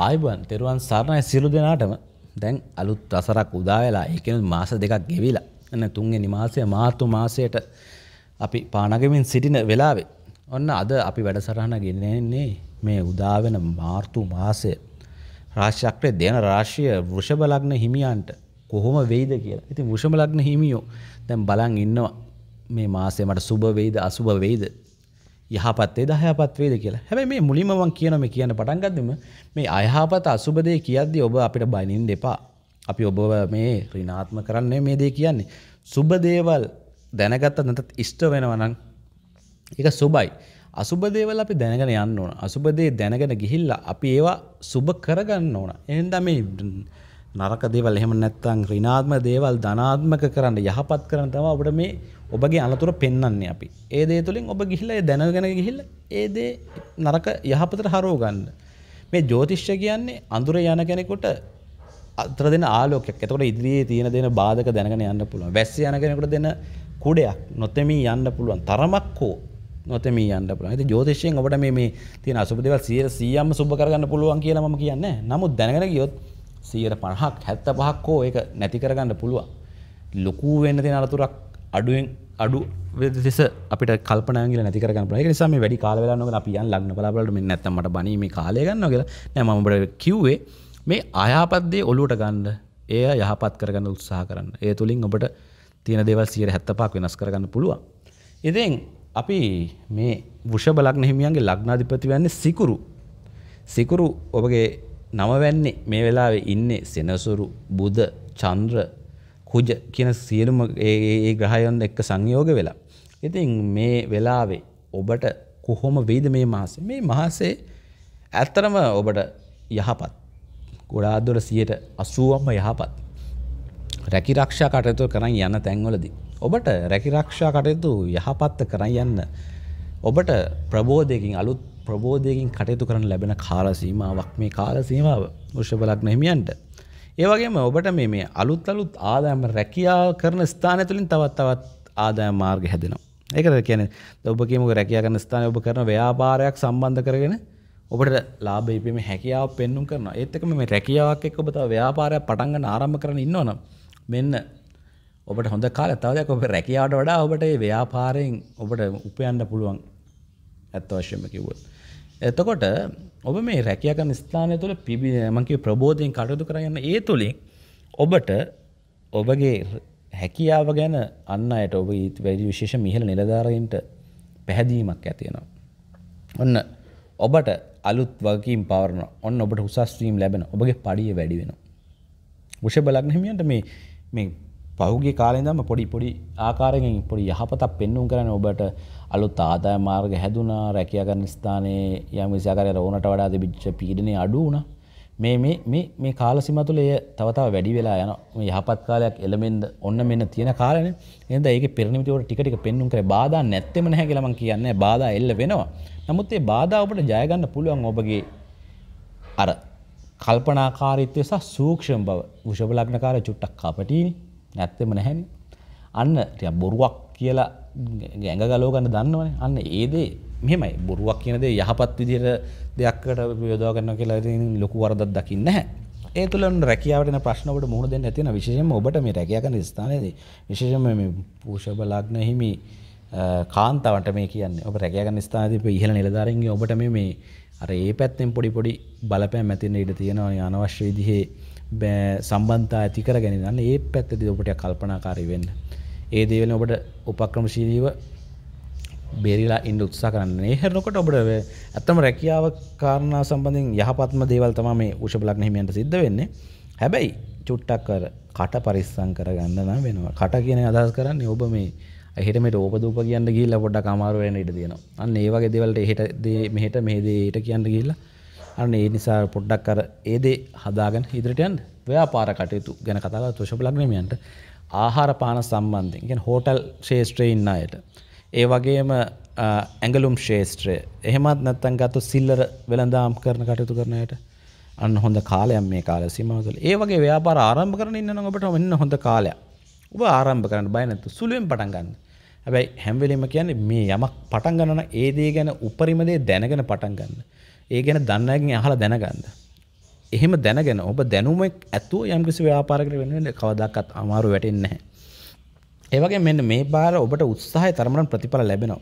ආයිබන් තෙරුවන් සාරණය සිරු දෙනාටම දැන් අලුත් අසරක් උදාවෙලා ඒකෙන මාස දෙකක් ගෙවිලා එන්න තුන්ගේ නිමාසය මාර්තු මාසයට අපි පානගමින් සිටින වෙලාවේ ඔන්න අද අපි වැඩසරහන ගෙනන්නේ මේ උදාවෙන මාර්තු මාසය රාශක්‍රය දෙන රාශිය වෘෂභලග්න හිමියන්ට කොහොම වෙයිද කියලා ඉති වෘෂමලග්න හිමියෝ දැන් බලන් ඉන්නවා මේ මාසය මට සුභ වෙයිද අසුභ වෙයිද යහපත්තේ දහයපත් වේද කියලා හැබැයි මේ මුලින්මවන් කියනම කියන පටන්ගදම මේ අයහපත අසුබදය කියද්දි ඔබ අපිට බයිනින් දෙපා අපි ඔබ මේ රිනාත්ම කරන්නේ මේ දේ කියන්නේ සුබ දේවල් දැනගත්ත නැතත් ඉෂ්ට වෙනවනං එක සුබයි අසුබදේවල් අපි දැනගෙන යන්න ඕන අසුබදේ දැනගෙන ගිහිල්ල අපි ඒවා සුබ කරගන්න ඕන එන්ද මේ නරක දේවල් එහෙම නැත්තං රිනාත්ම දේවල් ධනාත්මක කරන්න යහපත් කරන තම ඔබට මේ ඔබගේ අනතුර පෙන්න්නේ අපි ඒ දේ තුළින් ඔබ ගිහිල දැනගෙන ගිහිල්ල ඒදේ නරක යහපතට හරෝ ගන්න මේ ජෝතිශ්්‍ය කියන්නේ අඳුර යන කෙනෙකුට අත්‍ර දෙන ආලෝකයක් එතකොට ඉදිරියේ තියෙන දෙන බාධක දැනගෙන යන්න පුළුවන් වැස්ස යන කෙනෙකුට දෙන කුඩයක් නොතෙමී යන්න පුළුවන් තරමක් හෝ නොතම යන්න පුළ ඇති ජෝතිශයෙන් ඔබට මේ තින අසුපදවල් සියර සියම්ම සුබ කරගන්න පුළුවන් කියලා ම කියන්න නමුත් දැනගෙන ගියොත් සීර පණහක් හැත්ත පහක් හෝ එක නැති කරගන්න පුළුවන් ලොකු වෙන්න තියෙන අරතුරක් අඩුවෙන් අඩු වෙදෙස අපිට කල්පනාගල නැති කරගන්න පුළුවන් ඒ නිසා මේ වැඩි කාල වෙලා නොගෙන අපි යන් ලග්න බලාපොරොත්තු මෙන්න නැත්තම් මට බණී මේ කාලය ගන්නවා කියලා නෑ මම ඔබට කිව්වේ මේ අයහපත් දේ ඔලුවට ගන්න එය යහපත් කරගන්න උත්සාහ කරන්න ඒ තුලින් ඔබට තියෙන දේවල් සියයට හැත්තපාක් වෙනස් කරගන්න පුළුවන්. ඉතින් අපි මේ වෘෂභ ලග්න හිමියන්ගේ ලග්නාධිපති වෙන්නේ සිකුරු. සිකුරු ඔබගේ නමවැන්නේ මේ වෙලාවේ ඉන්නේ සෙනසුරු බුද චන්ද්‍ර කුජ කියන සියලුම ඒ ග්‍රහයන් එක්ක සංයෝග වෙලා. ඉතින් මේ වෙලාවේ ඔබට කොහොම වෙයිද මේ මාසේ මේ මහසේ ඇත්තරම ඔබට යහපත් ගොඩාදුර සියයට අසුවම්ම යහපත්. රැකිරක්ෂා කටයුතු කරන් යන්න තැන්වලදී. ඔබට රැකිරක්ෂා කටයුතු යහපත්ත කරන් යන්න. ඔබට ප්‍රබෝධයකින් අලුත් ප්‍රබෝධයකින් කටයුතු කරන ලැබෙන කාලසීමාවක් මේ කාලසීමාව වෘෂභලග්න හිමියන්ට. ඒවගේම ඔබට මේ අලුත් අලුත් ආදායම රැකියා කරන ස්ථාන තුළින් තවත් තවත් ආදාය මාර්ග හැදෙනවා. ඒකට කියන ඔබගේම රැකයා කරන ස්ථාන ඔබ කරන ව්‍යාපාරයක් සම්බන්ධ කරගෙන ඔබට ලාබ ඉපීම හැකියාව පෙන්නුම් කරන ඒත්තකම මේ රැකියාවක් එක් ඔබ ව්‍යාපාරයක් පටන්ග ආරම්ම කරන ඉන්නවන මෙන්න ඔබට හොඳ කාල තවදයක් ඔබ රැකියාවට වඩා ඔබට ව්‍යාපාරයෙන් ඔබට උපයන්න පුළුවන් ඇත්ත වශ්‍යම කිවොත්. එතකොට ඔබ මේ රැකයකන ස්ථානය තුළ පිබිමගේ ප්‍රබෝධයෙන් කටයුතු කරගන්න ඒ තුළින් ඔබට ඔබගේ හැකියාව ගැන අන්න අයට ඔබ ඊත් වැඩි විශේෂ මිහල නිලධාරයින්ට පැහැදීමක් ඇතියෙනවා. ඔන්න ඔබට අලුත් වගේම් පවරන ඔන්න ඔබට උසස්වීම් ලැබෙන ඔබගේ පඩිය වැඩි වෙන. වෂ බලක්නහිමියන්ට මේ මේ පහුගේ කාලෙදම පොඩි පොඩි ආකාරයෙන් පොඩි යහපතක් පෙන්නුම් කරන ඔබට අලුත් ආදාය මාර්ග හැදුනා රැකියා කරන ස්ථානයේ යම් කිසි ආකාරයකට ඕනට වඩා තිබිච්ච පීඩනය අඩු වුණා. මේ මේ මේ මේ කාල සීමා තුළ එය තව තව වැඩි වෙලා යනවා. මේ යහපත් කාලයක් එළමෙන්න ඔන්න මෙන්න තියෙන කාලනේ. එහෙනම් ඒකේ පෙරණිමිති වල ටික ටික පෙන්눔 කරේ බාධා නැත්තේම නැහැ කියලා මම කියන්නේ. බාධා එල්ල වෙනවා. නමුත් මේ බාධා ඔබට ජය ගන්න පුළුවන් ඔබගේ අර කල්පනාකාරීත්වය සහ සූක්ෂම බව. වෘෂභ ලග්නකාරය චුට්ටක් කපටිනේ. නැත්තේම නැහැනේ. අන්න ටික බොරුවක් කියලා ගැඟ ගලෝ ගන්න දන්නවනේ අන්න ඒදේ මෙමයි බොරුවක් කියනදේ යහපත් විදිර දෙයක්කට යොදා ගන්න කියලා ලොකු වරදක් දකින්න නැහැ ඒ තුළ රැකියාවට ප්‍රශ්නවට මුහුණ දෙන්න ඇතින විශේෂම ඔබට මේ රැකියා කරන ස්ථානයේදී විශේෂම මේ පූෂබ ලග්න හිමි කාන්තාවට මේ කියන්නේ ඔබ රැකියා කරන ස්ථානයේදී ඉහළ නිලධාරීන්ගේ ඔබට මේ මේ අර ඒ පැත්තෙන් පොඩි පොඩි බලපෑම් ඇති වෙන්න ඉඩ තියෙනවා අනවශ්‍ය විදිහේ සම්බන්ධතා ඇති කරගෙන ඉන්න ඒ පැත්තදී ඔබට කල්පනාකාරී වෙන්න ඒ දේවල ඔබට උපක්‍රමශීලීව බේරිලා ඉන්න උත්සා කරන්න ඒහරනකොට ඔබට ඇත්තම රැකියාව කාරණා සම්බඳින් යහපත්ම දේවල් තමා මේ උෂභලක් හිමියන්ට සිද්ධ වෙන්නේ හැබැයි චුට්ටක් කර කට පරිස්සං කරගන්න නම් වෙනවා කට කියන අදහස් කරන්නේ ඔබ මේ එහෙටමට ඕපදූප කියන්න ගිල්ල පොඩ්ඩක් අමාරුවෙන් ඉට දෙනවා අන්න ඒ වගේ දෙවලට එහෙට මෙහෙට මේදේට කියන්න ගිල්ලා අන්න ඒ නිසා පොඩ්ඩක් කර ඒදේ හදාගෙන ඉදිරිට යන්න ව්‍යාපාර කටයුතු ගැන කතාලා තුෂභලක් හිමියන්ට ආහාරපාන සම්බන්ධයෙන් ගැන හෝටල් ශේෂත්‍රය ඉන්න අයට. ඒ වගේම ඇඟලුම් ශේෂත්‍රය එහෙමත් නැත්තන් ගත්තු සිල්ලර වෙළඳාම් කරන කටයුතු කරනයට අන්න හොඳ කාලයම් මේ කාල සිමවතුල ඒ වගේ ව්‍යාපාර ආරම්භ කරන ඉන්න ඔබට මෙන්න හොඳ කාලය ඔබ ආරම්භ කරන්න බය නැතු සුළුවෙන් පටන් ගන්න. හැබැයි හැම්වෙලීම කියන්නේ මේ යමක් පටන් ගන්න ඒ දේ ගැන උපරිම දේ දැනගෙන පටන් ගන්න. ඒ ගැන දන්න අයගෙන් අහලා දැනගන්න. එහෙම දැනගෙන ඔබ දැනුම ඇතුව යම්කිසි ව්‍යාපාරකට වෙනුවෙන් කවදාකවත් අමාරු වැටෙන්නේ නැහැ. ඒ වගේ මෙන්න මේ බාර ඔබට උත්සාහය තරමට ප්‍රතිඵල ලැබෙනවා.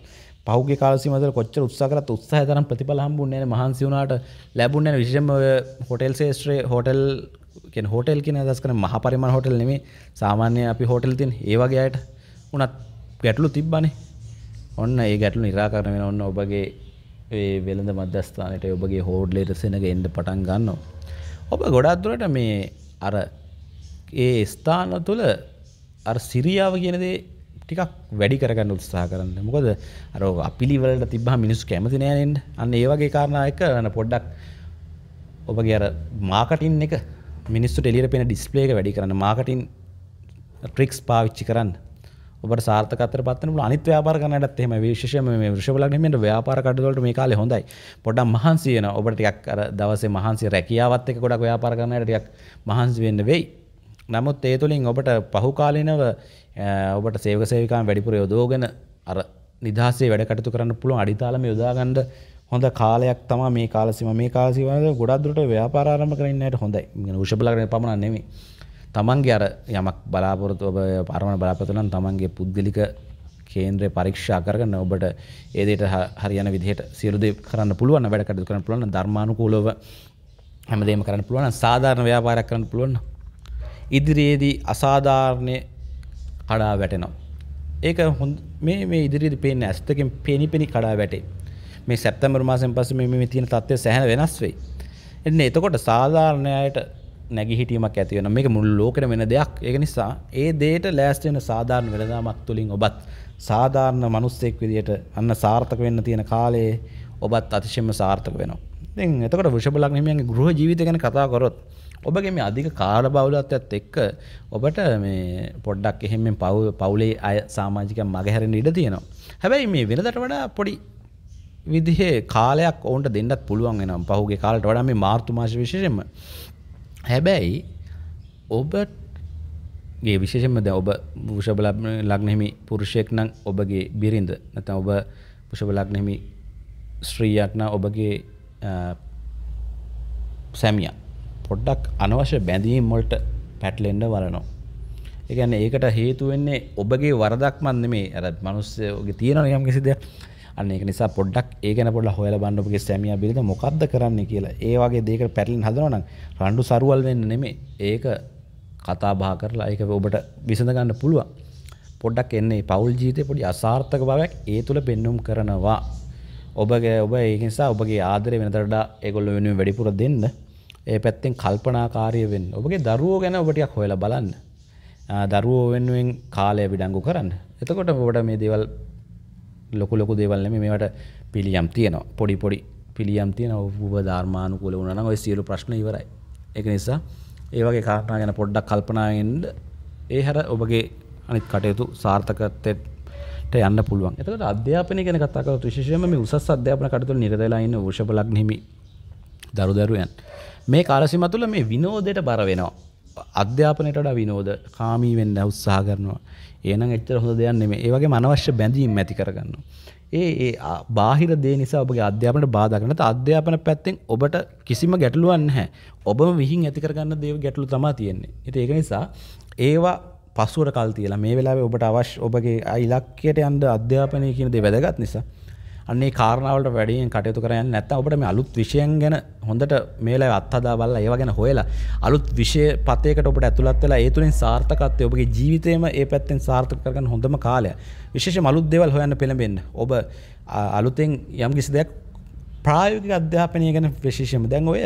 පහුගිය කාල සීමාවල කොච්චර උත්සාහ කරත් උත්සාහය තරම් ප්‍රතිඵල හම්බුන්නේ නැහැ. මහන්සි වුණාට ලැබුණේ නැහැ. විශේෂයෙන්ම ඔය හෝටල් ශේෂ්ත්‍රයේ හෝටල් කියන්නේ හෝටල් කියන අදහස් කරන්නේ මහ පරිමාණ හෝටල් නෙමෙයි. සාමාන්‍ය අපි හෝටල් තියෙන ඒ වගේ අයට උනත් ගැටලු තිබ්බනේ. ඔන්න ඒ ගැටලු निराකරණය වෙන ඔන්න ඔබගේ ඒ වෙළඳ මධ්‍යස්ථානයට ඔබගේ හෝඩ්ලේ රසෙනක එන්ඩ පටන් ගන්නවා. ඔබ ගොඩාත්දුරට මේ අර ඒ ස්ථාන තුළ අ සිරියාව කියනදේ ටිකක් වැඩි කරගන්න උත්සා කරන්න මොකද අරෝ අපිලිවලට තිබහ මිනිස්සු කැමති නෑනෙන් අන්න ඒවගේ කාරණයක වන පොඩ්ඩක් ඔබගේ අර මාකටින් එක මිනිස්සු ටෙලියට පෙන ඩිස්පලේක වැඩි කරන්න මාකටින් ට්‍රික්ස් පාවිච්චි කරන්න ඔබට සාර්ථකත්වයට පත් වෙන පුළුවන් අනිත් ව්‍යාපාර කරන්නටත් එහෙම විශේෂයෙන්ම මේ වෘෂභ ලග්නෙට ව්‍යාපාර කටයුතු වලට මේ කාලේ හොඳයි. පොඩ්ඩක් මහන්සි වෙනවා. ඔබට ටිකක් අර දවසේ මහන්සි රැකියාවත් එක්ක ගොඩක් ව්‍යාපාර කරන්නට ටිකක් මහන්සි වෙන්න වෙයි. නමුත් ඒ තුලින් ඔබට පහු කාලිනව ඔබට සේවක සේවිකාන් වැඩිපුර යොදවගෙන අර නිදහසේ වැඩ කටයුතු කරන්න පුළුවන් අඩිතාලම යොදා ගන්න හොඳ කාලයක් තමයි මේ කාලසීම මේ කාලසීමාව ගොඩක් දුරට ව්‍යාපාර ආරම්භ කරන්නට හොඳයි. මේ වෘෂභ ලග්නේ පමණක් නෙමෙයි. තමන්ගේ අර යමක් බලාපොරොතු ඔබ පරමණ බලාපොරොතුනම් තමන්ගේ පුද්ගලික කේන්ද්‍රය පරීක්ෂා කරගන්න ඔබට ඒ දෙයට හරියන විදිහට සියලු දේ කරන්න පුළුවන් වැඩ කටයුතු කරන්න පුළුවන් ධර්මානුකූලව හැමදේම කරන්න පුළුවන් සාධාරණ ව්‍යාපාරයක් කරන්න පුළුවන් ඉදිරියේදී අසාධාරණේ කඩා වැටෙනවා ඒක හොඳ මේ මේ ඉදිරියේදී පේන්නේ ඇස් දෙකෙන් පෙනිපෙනි කඩා වැටේ මේ සැප්තැම්බර් මාසයෙන් පස්සේ මේ මේ තියෙන තත්ත්වය සෑහෙන වෙනස් වෙයි එන්නේ එතකොට සාධාරණ අයට නැගිහිටීමක් ඇතිවෙන මේ මුල් ලෝකට වෙන දෙයක් ඒ නිසා ඒ දේට ලෑස්ටෙන සාධාරණ වෙළදාමක් තුළින් ඔබත් සාධාරණ මනුස්සෙක් විදියට අන්න සාර්ථක වෙන්න තියෙන කාලයේ ඔබත් අතිශයම සාර්ථක වෙනවා. ඉතින් එතකොට වෘෂභ ලග්නමයන්ගේ ගෘහ ජීවිතය ගැන කතා කරොත් ඔබගේ මේ අධික කාල බවුලත්වත් එක්ක ඔබට මේ පොඩ්ඩක් එහෙම පව් පවුලේ අය සාමාජිකයන් මගහැරෙන්න ඉඩ තියෙනවා. හැබැයි මේ වෙනදට වඩා පොඩි විදිහේ කාලයක් ඔවුන්ට දෙන්නත් පුළුවන් වෙනවා. පහුගේ කාලට වඩා මේ මාර්තු මාස විශේෂයෙන්ම හැබැයි ඔබගේ විශේෂමද ඔබ භෂබ ලක්නෙහිමි පුරුෂයෙක් නම් ඔබගේ බිරිඳ නැත ඔබ පුෂභ ලක්නෙහිමි ශ්‍රීයක්න ඔබගේ සැමිය පොඩ්ඩක් අනවශ්‍ය බැඳීම් මොල්ට පැටලෙන්ඩ වලනෝ. එකන්න ඒකට හේතුවෙන්නේ ඔබගේ වරදක් මන්ද මේ ඇ මනුස්සයගේ තියෙනයම් කිසිදයක්. අන්න ඒක නිසා පොඩ්ඩක් ඒ ගැන පොඩ්ඩක් හොයලා බලන්න ඔබගේ සැමියා බිරිඳ මොකද්ද කරන්නේ කියලා. ඒ වගේ දෙයකට පැටලෙන්න හදනවා නම් රණ්ඩු සරුවල් වෙන්න නෙමෙයි. ඒක කතා බහ කරලා ඒක ඔබට විසඳ ගන්න පුළුවන්. පොඩ්ඩක් එන්නේ පවුල් ජීවිතේ පොඩි අසාර්ථක බවක් ඒ තුල පෙන්눔 කරනවා. ඔබගේ ඔබ ඒ නිසා ඔබගේ ආදරය වෙනතට වඩා ඒගොල්ලෝ වෙනුවෙන් වැඩිපුර දෙන්න. ඒ පැත්තෙන් කල්පනාකාරී වෙන්න. ඔබගේ දරුවෝ ගැන ඔබ ටිකක් හොයලා බලන්න. දරුවෝ වෙනුවෙන් කාලය විඩංගු කරන්න. එතකොට ඔබට මේ දේවල් ලොකු ලොකු දේවල්ලම මේට පිළියම් තියනවා පොඩි පොඩි පිළියම් තියෙන ඔබ ධර්මානුකූල වුණා නම් ඔය සියලු ප්‍රශ්න ඉවරයි. ඒක නිසා ඒ වගේ කාරණා ගැන පොඩ්ඩක් කල්පනාවෙන්ද ඒ හැර ඔබගේ අනිත් කටයුතු සාර්ථකත්වයට යන්න පුළුවන්. එතකොට අධ්‍යාපනය ගැන කතා කරොත් විශේෂයෙන්ම මේ උසස් අධ්‍යාපන කටයුතු නිරත වෙලා ඉන්න වෘෂභ ලග්න හිමි දරුදරුයන් මේ කාලසීමා තුළ මේ විනෝදයට බර වෙනවා. අධ්‍යාපනයට වඩා විනෝද කාමී වෙන්න උත්සාහ කරනවා. එහෙනම් එච්චර හොඳ දෙයක් නෙමෙයි. ඒ වගේම අනවශ්‍ය බැඳීම් ඇති කරගන්නවා. ඒ ඒ බාහිර දේ නිසා ඔබගේ අධ්‍යාපනයට බාධා කරන අධ්‍යාපන පැත්තෙන් ඔබට කිසිම ගැටලුවක් නැහැ. ඔබම විහිං ඇති කරගන්න දේ ගැටලු තමයි තියෙන්නේ. ඉතින් ඒක නිසා ඒවා පසුවර කල් තියලා මේ වෙලාවේ ඔබට අවශ්‍ය ඔබගේ ඉලක්කයට යන්න අධ්‍යාපනය කියන දේ වැදගත් නිසා අන්නේ කාරණාවලට වැඩියෙන් කටයුතු කරන්න නැත්නම් ඔබට මේ අලුත් විෂයන් ගැන හොඳට මේලා අත්හදා බලලා ඒවා ගැන හොයලා අලුත් විෂය පතයකට ඔබට ඇතුළත් වෙලා ඒ තුලින් සාර්ථකත්වය ඔබගේ ජීවිතේම ඒ පැත්තෙන් සාර්ථක කරගන්න හොඳම කාලය. විශේෂයෙන්ම අලුත් දේවල් හොයන්න පෙළඹෙන්න. ඔබ අලුතෙන් යම්කිසි දෙයක් ප්‍රායෝගික අධ්‍යාපනය ගැන විශේෂයෙන්ම දැන් ඔය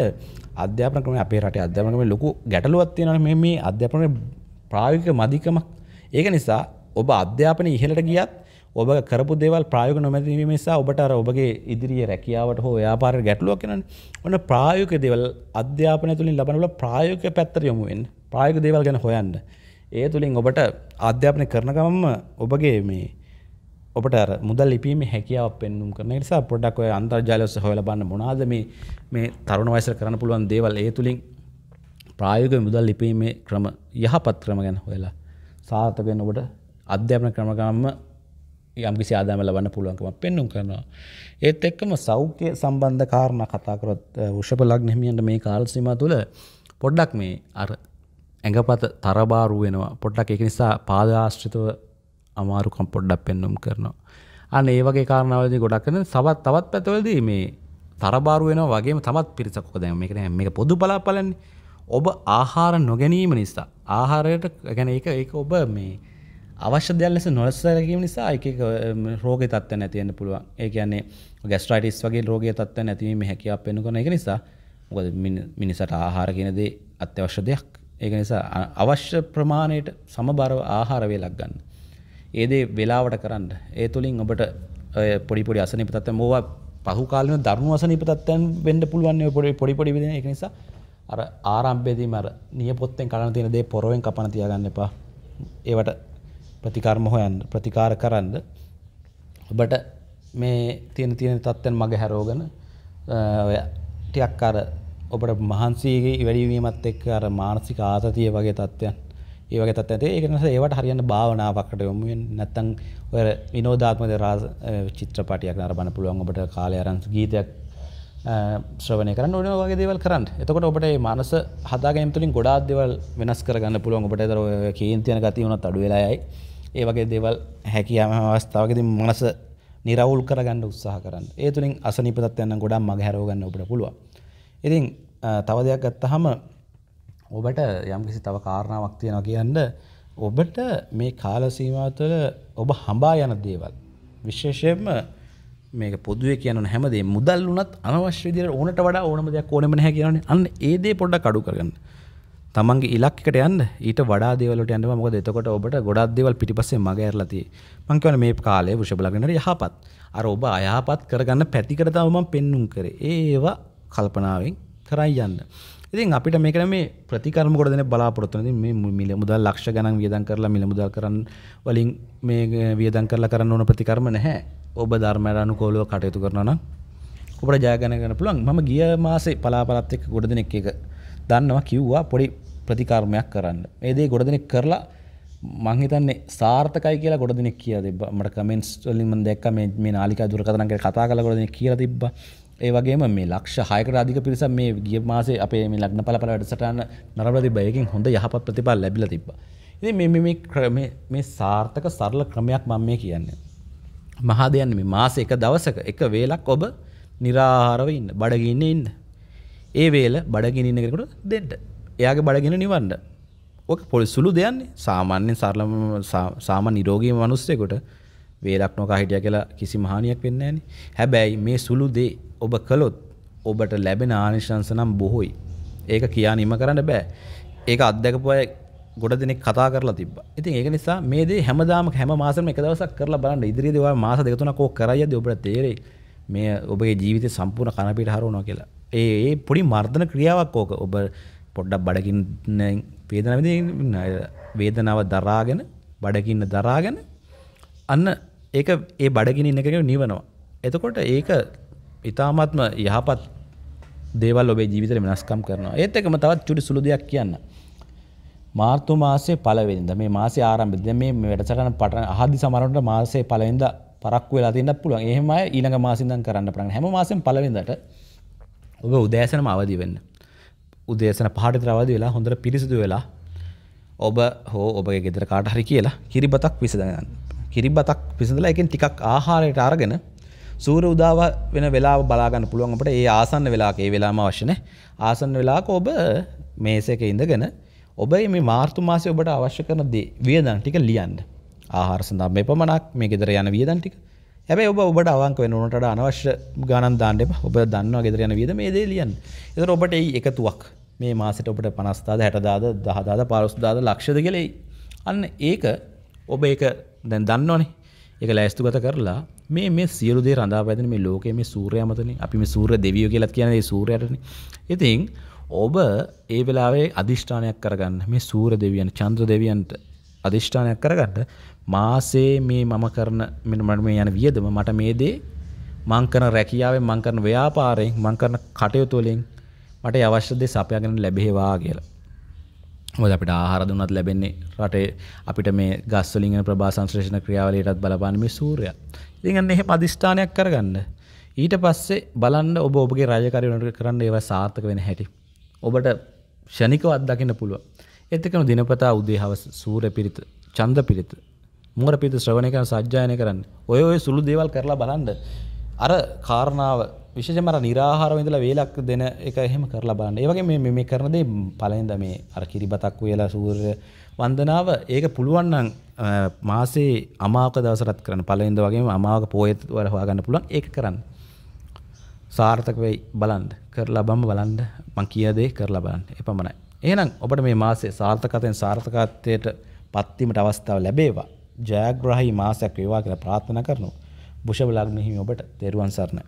අධ්‍යාපන ක්‍රමය අපේ රටේ අධ්‍යාපන ක්‍රමය ලොකු ගැටලුවක් තියෙනවා මේ මේ අධ්‍යාපනයේ ප්‍රායෝගික මදිකමක්. ඒක නිසා ඔබ අධ්‍යාපනය ඉහළට ගියත් ඔබ කරපු දේවල් ප්‍රායෝග නොමැතිවීම නිසා ඔබට අර ඔබගේ ඉදිරියේ රැකියාවට හෝ ව්‍යාපාරයට ගැටලුවක් වෙනවනේ. ඔන්න ප්‍රායෝගික දේවල් අධ්‍යාපනය තුලින් ලබන බල ප්‍රායෝගික පැත්තට යොමු වෙන්න. ප්‍රායෝගික දේවල් ගැන හොයන්න. ඒ තුලින් ඔබට අධ්‍යාපනය කරන ගමන්ම ඔබගේ මේ ඔබට අර මුදල් ලිපීමේ හැකියාව පෙන්වුම් කරන නිසා පොඩ්ඩක් ඔය අන්තර්ජාලය ඔස්සේ හොයලා බලන්න මොනවාද මේ මේ තරුණ වයසට කරන්න පුළුවන් දේවල් ඒ තුලින් ප්‍රායෝගික මුදල් ලිපීමේ ක්‍රම යහපත් ක්‍රම ගැන හොයලා සාර්ථක වෙන ඔබට අධ්‍යාපන ක්‍රම ගමන්ම යම්කිසි ආදාම ලබන්න පුළුවන්කම පෙන්නුම් කරනවා. ඒත් එක්කම සෞඛ්‍ය සම්බන්ධ කාරණ කතාකරොත් වෘෂප ලග්නහිමියන්ට මේ කාල්සිම තුළ පොඩ්ඩක් මේ අර ඇඟපත තරබාරු වෙනවා පොඩ්ඩක් එක නිසා පාදාශ්‍රිතව අමාරුකම් පොඩ්ඩක් පෙන්නුම් කරනවා. අන්න ඒ වගේ කාරණාවලද ගොඩක් කරන සවත් තවත් පැතවලදී මේ තරබාරු වෙන වගේ තමත් පිරිසක්ක දැම එක මේ පොදු බලාපලන්නේ ඔබ ආහාර නොගැනීම නිසා ආහාරයට ගැන එක ඒක ඔබ මේ අවශ්‍ය දෙයක් ලෙස නොසැලකීම නිසා එක එක රෝග තත්ත්ව නැති වෙන්න පුළුවන්. ඒ කියන්නේ ගැස්ට්‍රයිටිස් වගේ රෝගී තත්ත්ව නැතිවීම හැකියාවක් වෙනකන ඒක නිසා මොකද මිනිසට ආහාර කියන දේ අත්‍යවශ්‍ය දෙයක්. ඒක නිසා අවශ්‍ය ප්‍රමාණයට සමබරව ආහාර වේලක් ගන්න. ඒ දේ වෙලාවට කරන්න. ඒ තුලින් ඔබට පොඩි පොඩි අසනීප තත්ත්වයන් ඕවා පහු කාලෙන දරුණු අසනීප තත්ත්වයන් වෙන්න පුළුවන් ඔය පොඩි පොඩි පොඩි විදිහේ ඒක නිසා අර ආරම්භයේදීම අර නියපොත්තෙන් කඩන තියෙන දේ පොරවෙන් කපන තියාගන්න එපා. ඒවට ප්‍රතිකර්ම හොයන්න ප්‍රතිකාර කරන්න ඔබට මේ තියෙන තියෙන තත්ත්වයන් මග හැරෝගෙන ඔය ටිකක් අර ඔබට මහන්සියගේ වැඩිවීමත් එක්ක අර මානසික ආතතිය වගේ තත්ත්වයන් ඒ වගේ තත්ත්වයන් තියෙන ඒක නිසා ඒවට හරියන්න භාවනාවකට යොමු වෙන්නේ නැත්නම් ඔය විනෝදාත්මක චිත්‍රපටයක් නරඹන්න පුළුවන් ඔබට කාලය අරන් ගීතයක් ශ්‍රවණය කරන්න ඕන වගේ දේවල් කරන්න එතකොට ඔබට මනස හදාගැම් තුලින් ගොඩාක් දේවල් වෙනස් කරගන්න පුළුවන් ඔබට ඒතර ඔය කේන් තියෙන ගතිය උනත් අඩු වෙලා යයි ඒ වගේ දේවල් හැකියාම අවස්ථාවකදී මනස නිරවුල් කරගන්න උත්සාහ කරන්න ඒ තුලින් අසනීප තත්ත්වයන් නම් ගොඩාක් මගහැරව ගන්න ඔබට පුළුවන් ඉතින් තව දෙයක් ගත්තාම ඔබට යම්කිසි තව කාරණාවක් තියෙනවා කියන්න ඔබට මේ කාල සීමාව තුළ ඔබ හඹා යන දේවල් විශේෂයෙන්ම මේක පොදුවේ කියන හැමදේ මුදල් වුණත් අනවශ්‍ය විදිහට ඕනට වඩා ඕනම දෙයක් ඕනෙම නැහැ කියනවනේ. අන්න ඒ දේ පොඩ්ඩක් අඩු කරගන්න. තමන්ගේ ඉලක්කයට යන්න ඊට වඩා දේවල්ට යන්න මොකද එතකොට ඔබට ගොඩක් දේවල් පිටිපස්සේ මග ඇරලා තියෙයි. මං කියන්නේ මේ කාලේ වෘෂභ ලග්නට යහපත්. අර ඔබ අයහපත් කරගන්න පැතිකඩ තමයි මම පෙන්눔 කරේ. ඒව කල්පනාවෙන් කරන් යන්න. ඉතින් අපිට මේකන මේ ප්‍රතිකරම කොට දෙන බලාපොරොත්තුනද මේ මිල මුදල් ලක්ෂ ගණන් වියදම් කරලා මිල මුදල් කරන්න වලින් මේ වියදම් කරලා කරන්න ඕන ප්‍රතිකර්ම නැහැ ඔබ ධර්මයට අනුකූලව කටයුතු කරනවා නම් ඔබට ජය ගන්න ගන්න පුළුවන් මම ගිය මාසේ පලාපලත් එක්ක ගොඩ දෙනෙක් එක දන්නවා කිව්වා පොඩි ප්‍රතිකාර්මයක් කරන්න ඒ දේ ගොඩ දෙනෙක් කරලා මං හිතන්නේ සාර්ථකයි කියලා ගොඩ දෙනෙක් කියලා තිබ්බා. මට කමෙන්ට්ස් වලින් මම දැක්කා මේ මේ නාලිකා දුරකථන ගැන කතා කරලා ගොඩ දෙනෙක් කියලා තිබ්බා. ඒවගේ මේ ලක්ෂ හයකරාධික පිරිස මේ ගිය මාසේ අපේ මේ ලක්න පල පලට සටන්න නරබලති බයකින් හොඳ යහපත් ප්‍රතිපල් ලැබිල තිබ. ඉති මේ ක්‍රම මේ සාර්ථක සරල ක්‍රමයක් මං මේ කියන්නේ. මහාදයන්න මේ මාස එක දවසක එක වේලක් ඔබ නිරාහාරව ඉන්න බඩගින්න ඉන්න. ඒ වේල බඩගිනින්නකරකට දෙට එයාගේ බඩගෙන නිවන්න. ඕක පොල් සුළු දෙයන්නේ සාමාන්‍යෙන් සරලම සාම නිරෝගී මනුස්සයකොට වේලක් නොකා හිටිය කියලා කිසි මහානියක් වෙන්නේ නැහනේ. හැබැයි මේ සුළු දේ ඔබ කළොත් ඔබට ලැබෙන ආනිශංස නම් බොහෝයි. ඒක කියාන ඉම කරන්න බෑ. ඒක අත්දකපු අය ගොඩ දෙනෙක් කතා කරලා තිබ්බා. ඉතින් ඒක නිසා මේ දේ හැමදාම හැම මාසෙම එක දවසක් කරලා බලන්න. ඉදිරියේදී ඔයා මාස දෙක තුනක් ඕක කරයිද ඔබට තේරෙයි. මේ ඔබගේ ජීවිතේ සම්පූර්ණ කන පිට හරවනවා කියලා. ඒ ඒ පොඩි මර්ධන ක්‍රියාවක් ඕක. ඔබ පොඩ්ඩක් බඩගින්න වේදනාව වේදනාව දරාගෙන බඩගින්න දරාගෙන අන්න ඒක ඒ බඩගිනින්න එකක නිවනවා. එතකොට ඒක ඉතාමත්ම යහපත් දේවල් ඔබේ ජීවිතර වෙනස්කම් කරනවා ඒත් එකම තවත් චුටි සුළු දෙයක් කියන්න මාර්තු මාසේ පලවෙනිද මේ මාසේ ආරම්භිද මේ වැඩසටන පටන අහදි සමරට මාසේ පලවෙද පරක්ව වෙලා තින්න පුළුවන් එහෙමයි ඊළඟ මාසිදන් කරන්න පටන හැම මාසෙන් පලවෙදට ඔබ උදෑසනම අවදි වෙන්න උදේසන පහටිතර අවදි වෙලා හොඳට පිරිසිදු වෙලා ඔබ හෝ ඔබගේ ගෙදර කාට හරි කියලා කිරිබතක් විසඳගන්න කිරිබතක් පිසඳලා එකෙන් ටිකක් ආහාරයට අරගෙන සූර උදාව වෙන වෙලාව බලාගන්න පුළුවන් අපට ඒ ආසන්න වෙලාක ඒ වෙලාම අවශ්‍යන ආසන්න වෙලාක ඔබ මේසක ඉඳගෙන ඔබ මේ මාර්තු මාසය ඔබට අවශ්‍ය කරන දේ වියදන් ටික ලියන්න ආහාර සඳහා මේ පමණක් මේ ගෙදර යන වියදන් ටික හැබැයි ඔබ ඔබට අවංක වෙන උනට අනවශ්‍ය ගණන් දාන්න එපා. ඔබ දන්නවා ගෙදර යන වියද මේ දේ ලියන්න. ඒතර ඔබට ඒ එකතුවක් මේ මාසෙට ඔබට 50000 60000 10000 15000 ලක්ෂද කියලා එයි. අන්න ඒක ඔබ ඒක දැන් දන්නවනේ එක ලෑස්තුගත කරලා මේ මේ සියලුදේ රඳා පැතන මේ ලෝකයේ මේ සූර්යමතන අපි මේ සූර්ය දෙවියෝ කියලත් කියන ඒ සූර්යයටන ඉතින් ඔබ ඒ වෙලාවේ අධිෂ්ඨානයක් කරගන්න මේ සූර දෙවියන් චන්ද්‍ර දෙවියන්ට අධිෂ්ඨානයක් කරගන්න මාසේ මේ මම කරන මෙ මට මේ යන වියදම මට මේ දේ මංකන රැකියාවෙන් මංකරන ව්‍යාපාරයෙන් මංකරන කටයුතුවලින් මට අවශ්‍යදේ සපයාගෙන ලැබෙහෙවා කියලා මොද අපිට ආහාර දුන්නත් ලැබෙන්නේ රටේ අපිට මේ ගස්වලින් ප්‍රභා සංශ්‍රේෂණ ක්‍රියාවලයටත් බලපාන මේ සූර්යයා. ඉතින් අන්න එහෙම අදිෂ්ඨානයක් කරගන්න. ඊට පස්සේ බලන්න ඔබ ඔබගේ රාජකාරිවලට කරන්න ඒවා සාර්ථක වෙන හැටි. ඔබට ෂණිකව අත්දකින්න පුළුවන්. ඒත් එක්කම දිනපතා උදේ හවස සූර්ය පිරිත, චන්ද පිරිත, මෝර පිරිත ශ්‍රවණය කරන සජ්ජායනය කරන්න. ඔය ඔය සුළු දේවල් කරලා බලන්න. අර කාරණාව විශෂමර නිරාහාර ඉඳලා වේලක් දෙන එක එහෙම කරලා බලන්න. ඒ වගේ මේ මේ කරන දේ පළවෙනිද මේ අර කිරිබතක් වේලා සූර්ය වන්දනාව ඒක පුළුවන් නම් මාසේ අමාවක දවසට කරන්න. පළවෙනිද වගේම අමාවක පොයෙත් වල හොයාගන්න පුළුවන් ඒක කරන්න. සාර්ථක වෙයි බලන්න. කරලා බම්ම බලන්න. මං කියන දේ කරලා බලන්න. එපමණයි. එහෙනම් ඔබට මේ මාසේ සාර්ථකත්වයෙන් සාර්ථකත්වයට පත්වීමට අවස්ථාව ලැබේවා. ජයග්‍රහී මාසයක් වේවා කියලා ප්‍රාර්ථනා කරනවා. බුෂබ ලග්න හිමි ඔබට තෙරුවන් සරණයි.